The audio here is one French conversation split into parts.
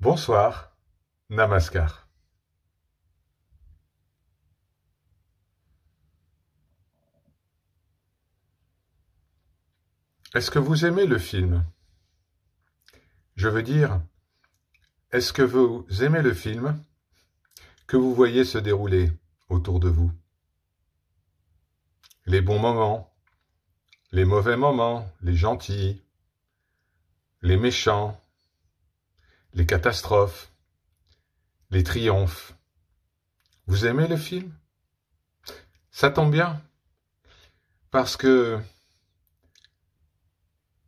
Bonsoir, Namaskar. Est-ce que vous aimez le film Je veux dire, est-ce que vous aimez le film que vous voyez se dérouler autour de vous Les bons moments, les mauvais moments, les gentils, les méchants, les catastrophes, les triomphes. Vous aimez le film Ça tombe bien, parce que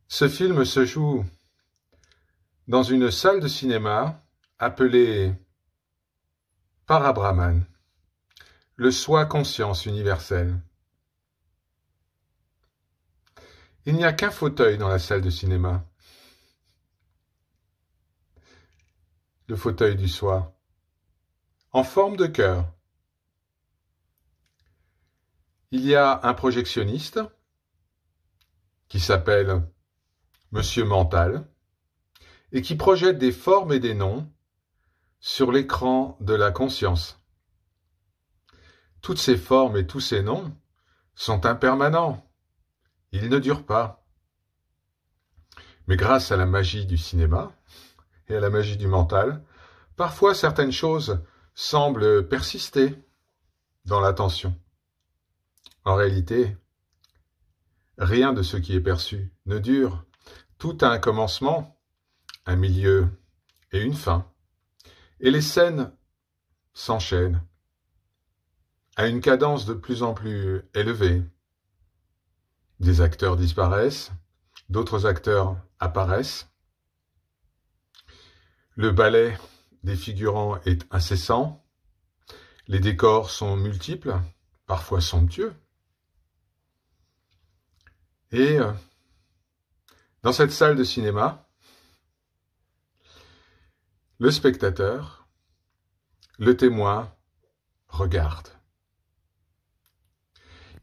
ce film se joue dans une salle de cinéma appelée Parabrahman, le soi conscience universelle. Il n'y a qu'un fauteuil dans la salle de cinéma. Le fauteuil du soir, en forme de cœur. Il y a un projectionniste qui s'appelle Monsieur Mental et qui projette des formes et des noms sur l'écran de la conscience. Toutes ces formes et tous ces noms sont impermanents. Ils ne durent pas. Mais grâce à la magie du cinéma et à la magie du mental, Parfois, certaines choses semblent persister dans l'attention. En réalité, rien de ce qui est perçu ne dure. Tout a un commencement, un milieu et une fin. Et les scènes s'enchaînent à une cadence de plus en plus élevée. Des acteurs disparaissent, d'autres acteurs apparaissent. Le ballet des figurants est incessant, les décors sont multiples, parfois somptueux. Et euh, dans cette salle de cinéma, le spectateur, le témoin, regarde.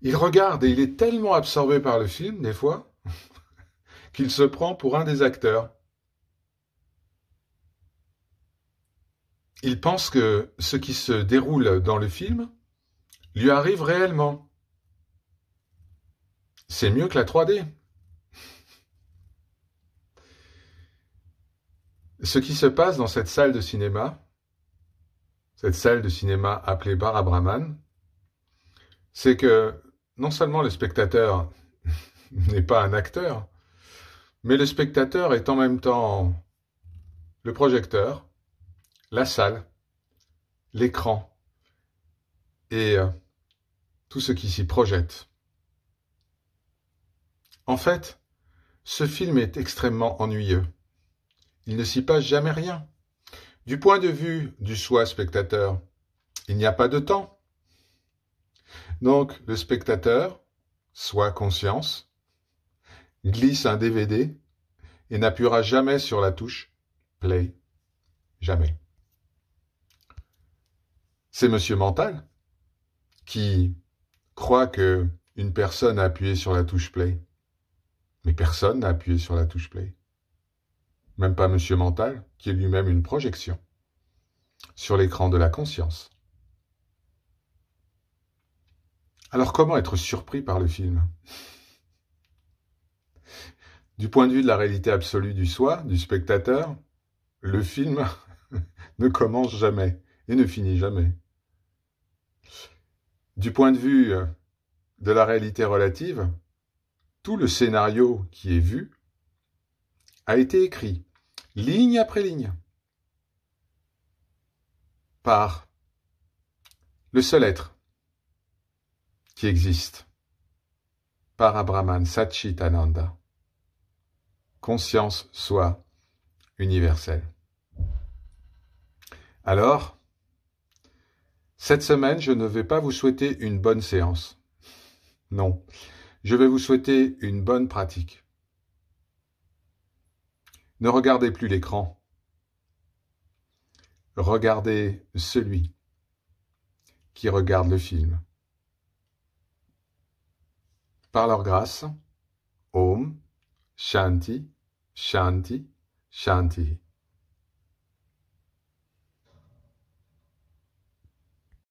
Il regarde et il est tellement absorbé par le film, des fois, qu'il se prend pour un des acteurs. il pense que ce qui se déroule dans le film lui arrive réellement. C'est mieux que la 3D. Ce qui se passe dans cette salle de cinéma, cette salle de cinéma appelée Bar Abraman, c'est que non seulement le spectateur n'est pas un acteur, mais le spectateur est en même temps le projecteur, la salle, l'écran et euh, tout ce qui s'y projette. En fait, ce film est extrêmement ennuyeux. Il ne s'y passe jamais rien. Du point de vue du soi spectateur, il n'y a pas de temps. Donc, le spectateur, soit conscience, glisse un DVD et n'appuiera jamais sur la touche Play. Jamais. C'est Monsieur Mental qui croit que une personne a appuyé sur la touche play. Mais personne n'a appuyé sur la touche play. Même pas Monsieur Mental, qui est lui-même une projection sur l'écran de la conscience. Alors comment être surpris par le film Du point de vue de la réalité absolue du soi, du spectateur, le film ne commence jamais et ne finit jamais. Du point de vue euh, de la réalité relative, tout le scénario qui est vu a été écrit ligne après ligne par le seul être qui existe, par Abrahman Satchitananda, conscience soit universelle. Alors, cette semaine, je ne vais pas vous souhaiter une bonne séance. Non, je vais vous souhaiter une bonne pratique. Ne regardez plus l'écran. Regardez celui qui regarde le film. Par leur grâce, Om, Shanti, Shanti, Shanti.